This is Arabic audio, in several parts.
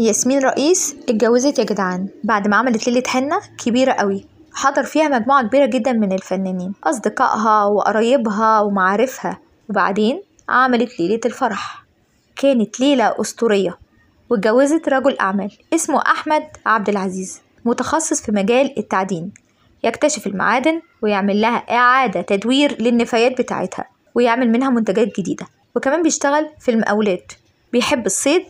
ياسمين رئيس اتجوزت يا جدعان بعد ما عملت ليلة حنة كبيرة قوي حضر فيها مجموعة كبيرة جدا من الفنانين أصدقائها وقرايبها ومعارفها وبعدين عملت ليلة الفرح كانت ليلة أسطورية واتجوزت رجل أعمال اسمه أحمد عبد العزيز متخصص في مجال التعدين يكتشف المعادن ويعمل لها إعادة تدوير للنفايات بتاعتها ويعمل منها منتجات جديدة وكمان بيشتغل في المقاولات بيحب الصيد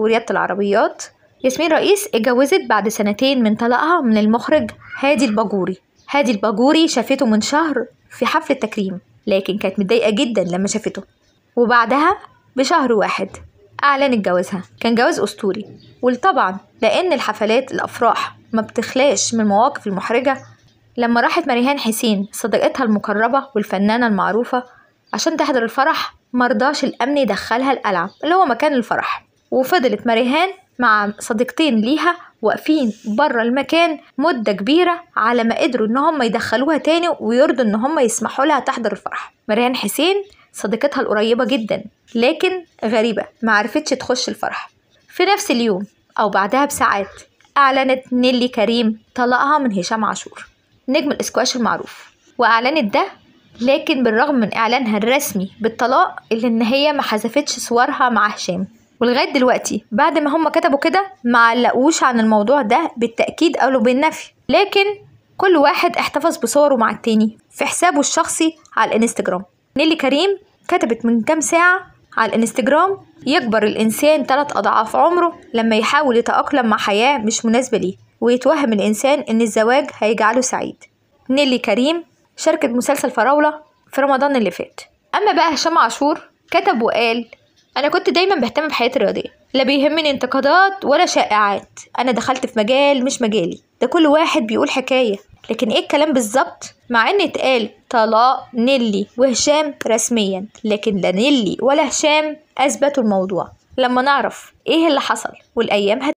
وريادة العربيات ياسمين رئيس اتجوزت بعد سنتين من طلاقها من المخرج هادي الباجوري هادي الباجوري شافته من شهر في حفل التكريم لكن كانت متضايقة جدا لما شافته وبعدها بشهر واحد أعلنت جوازها كان جواز أسطوري وطبعا لأن الحفلات الأفراح ما بتخلاش من المواقف المحرجة لما راحت مريهان حسين صديقتها المقربة والفنانة المعروفة عشان تحضر الفرح مرضاش الأمن يدخلها القلعة اللي هو مكان الفرح وفضلت ماريهان مع صديقتين ليها واقفين بره المكان مدة كبيرة على ما قدروا ان هم يدخلوها تاني ويرضوا ان هم يسمحوا لها تحضر الفرح مريان حسين صديقتها القريبة جدا لكن غريبة معرفتش تخش الفرح في نفس اليوم او بعدها بساعات اعلنت نيلي كريم طلاقها من هشام عاشور نجم الاسكواش المعروف واعلنت ده لكن بالرغم من اعلانها الرسمي بالطلاق الا ان هي ما حذفتش صورها مع هشام ولغايه دلوقتي بعد ما هم كتبوا كده ما علقوش عن الموضوع ده بالتاكيد قالوا بالنفي لكن كل واحد احتفظ بصوره مع التاني في حسابه الشخصي على الانستجرام نيلي كريم كتبت من كام ساعه على الانستجرام يكبر الانسان ثلاث اضعاف عمره لما يحاول يتاقلم مع حياه مش مناسبه ليه ويتوهم الانسان ان الزواج هيجعله سعيد نيلي كريم شاركت مسلسل فراوله في رمضان اللي فات اما بقى هشام عاشور كتب وقال انا كنت دايما بهتم بحياتي الرياضيه لا بيهمني انتقادات ولا شائعات انا دخلت في مجال مش مجالي ده كل واحد بيقول حكايه لكن ايه الكلام بالظبط مع ان اتقال طلاق نيلي وهشام رسميا لكن لا نيلي ولا هشام اثبتوا الموضوع لما نعرف ايه اللي حصل والايام هت